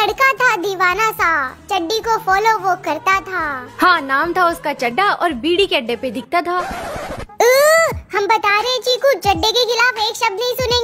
लड़का था दीवाना सा चड्डी को फॉलो वो करता था हाँ नाम था उसका चड्डा और बीड़ी के अड्डे पे दिखता था हम बता रहे चीकू चड्डे के खिलाफ एक शब्द नहीं सुने